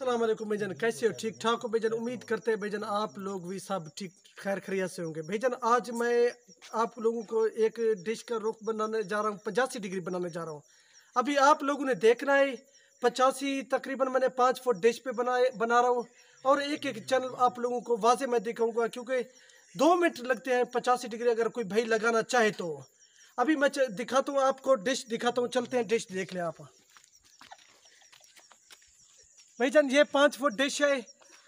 असलम भैजन कैसे हो ठीक ठाक हो भैजन उम्मीद करते हैं भाईजान आप लोग भी सब ठीक खैर खरिया से होंगे भैजन आज मैं आप लोगों को एक डिश का रुख बनाने जा रहा हूँ पचासी डिग्री बनाने जा रहा हूँ अभी आप लोगों ने देखना है पचासी तकरीबन मैंने पाँच फुट डिश पे बनाए बना रहा हूँ और एक एक चैनल आप लोगों को वाजे मैं दिखाऊँगा क्योंकि दो मिनट लगते हैं पचासी डिग्री अगर कोई भाई लगाना चाहे तो अभी मैं दिखाता हूँ आपको डिश दिखाता हूँ चलते हैं डिश देख लें आप भाई जान ये पाँच फुट डिश है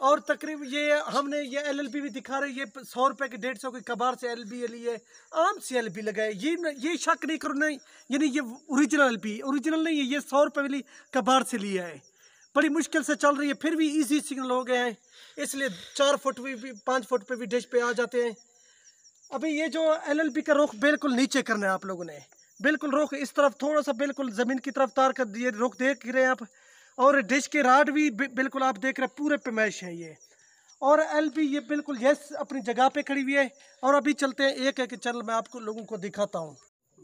और तकरीब ये हमने ये एलएलबी भी दिखा रहे ये सौ रुपए के डेढ़ सौ के कबार से एल बी लिए आम से एल बी लगाए ये न, ये शक नहीं करो नहीं यानी ये ओरिजिनल एल बी ओरिजिनल नहीं है ये सौ रुपए वाली कबार से लिया है बड़ी मुश्किल से चल रही है फिर भी इजी सिग्नल हो गए हैं इसलिए चार फुट भी, भी पाँच फुट पर भी डिश पे आ जाते हैं अभी ये जो एलएलबी का रुख बिल्कुल नीचे करना है आप लोगों ने बिल्कुल रुख इस तरफ थोड़ा सा बिल्कुल ज़मीन की तरफ तार कर दिए रुख देख रहे हैं आप और डिश के राड भी बिल्कुल आप देख रहे हैं पूरे पेमैश है ये और एल भी ये बिल्कुल यस अपनी जगह पे खड़ी हुई है और अभी चलते हैं एक एक चैनल मैं आपको लोगों को दिखाता हूँ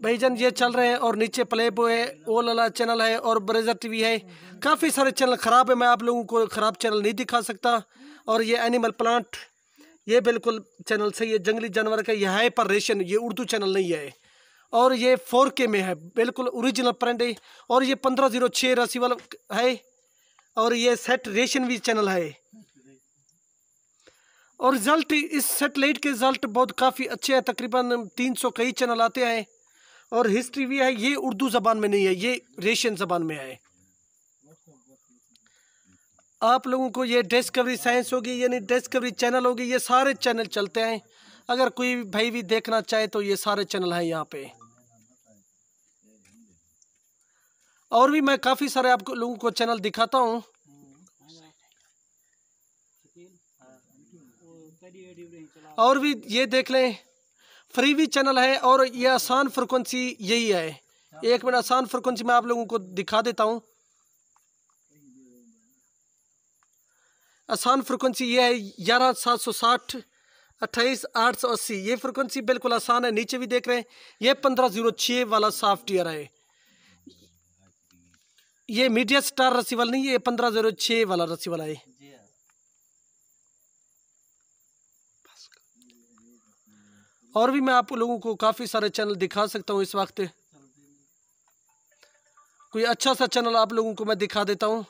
भाई जन ये चल रहे हैं और नीचे प्ले बो है ओ लाला चैनल है और ब्रेजर टीवी है काफ़ी सारे चैनल ख़राब है मैं आप लोगों को ख़राब चैनल नहीं दिखा सकता और ये एनिमल प्लांट ये बिल्कुल चैनल सही है जंगली जानवर का यह है पर रेशन ये उर्दू चैनल नहीं है और ये फोर के में है बिल्कुल ओरिजिनल प्रिंट है और ये पंद्रह जीरो छः रसीवल है और ये सेट रेशन भी चैनल है और रिज़ल्ट इस सेटेलाइट के रिज़ल्ट बहुत काफ़ी अच्छे हैं तकरीबन तीन सौ कई चैनल आते हैं और हिस्ट्री भी है ये उर्दू ज़बान में नहीं है ये रेशियन ज़बान में है आप लोगों को ये डिस्कवरी साइंस होगी यानी डिस्कवरी चैनल होगी ये सारे चैनल चलते हैं अगर कोई भाई भी देखना चाहे तो ये सारे चैनल हैं यहाँ पे और भी मैं काफ़ी सारे आपको लोगों को चैनल दिखाता हूँ और भी ये देख लें फ्री भी चैनल है और ये आसान फ्रिक्वेंसी यही है एक मिनट आसान फ्रिक्वेंसी मैं आप लोगों को दिखा देता हूँ आसान फ्रिक्वेंसी ये है ग्यारह सात सौ साठ अट्ठाईस आठ सौ अस्सी ये फ्रिक्वेंसी बिल्कुल आसान है नीचे भी देख रहे हैं ये पंद्रह जीरो छः वाला सॉफ्टवेयर है ये मीडिया स्टार रसीवल नहीं ये पंद्रह जीरो छः वाला रसीवल है और भी मैं आप लोगों को काफ़ी सारे चैनल दिखा सकता हूँ इस वक्त कोई अच्छा सा चैनल आप लोगों को मैं दिखा देता हूँ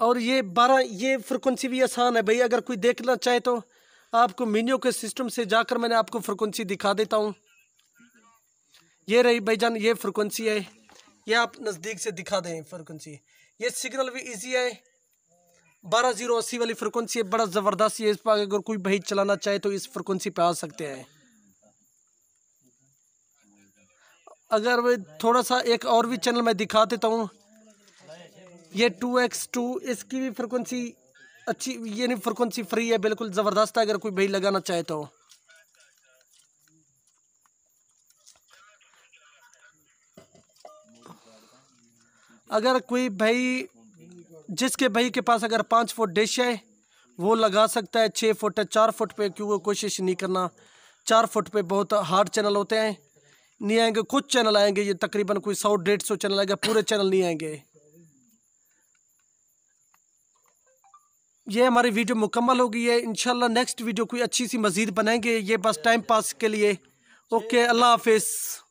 और ये बारह ये फ्रिक्वेंसी भी आसान है भाई अगर कोई देखना चाहे तो आपको मीनियो के सिस्टम से जाकर मैंने आपको फ्रिक्वेंसी दिखा देता हूँ ये रही भाई जान ये फ्रिक्वेंसी है ये आप नज़दीक से दिखा दें फ्रिक्वेंसी ये सिग्नल भी इजी है बारह जीरो अस्सी वाली फ्रिक्वेंसी है बड़ा ज़बरदस्त है इस पर अगर कोई भाई चलाना चाहे तो इस फ्रिक्वेंसी पर आ सकते हैं अगर वे थोड़ा सा एक और भी चैनल मैं दिखा देता तो हूँ ये टू एक्स टू इसकी भी फ्रिक्वेंसी अच्छी ये नहीं फ्रिक्वेंसी फ्री है बिल्कुल ज़बरदस्त है अगर कोई भाई लगाना चाहे तो अगर कोई भाई जिसके भाई के पास अगर पाँच फुट डिश है वो लगा सकता है छः फुट चार फुट पे क्योंकि कोशिश नहीं करना चार फुट पे बहुत हार्ड चैनल होते हैं नहीं आएंगे कुछ चैनल आएंगे ये तकरीबन कोई सौ डेढ़ सौ चैनल आएंगे पूरे चैनल नहीं आएंगे ये हमारी वीडियो मुकम्मल हो गई है इनशाला नेक्स्ट वीडियो कोई अच्छी सी मज़ीद बनाएंगे ये बस टाइम पास के लिए ओके अल्लाह हाफिज़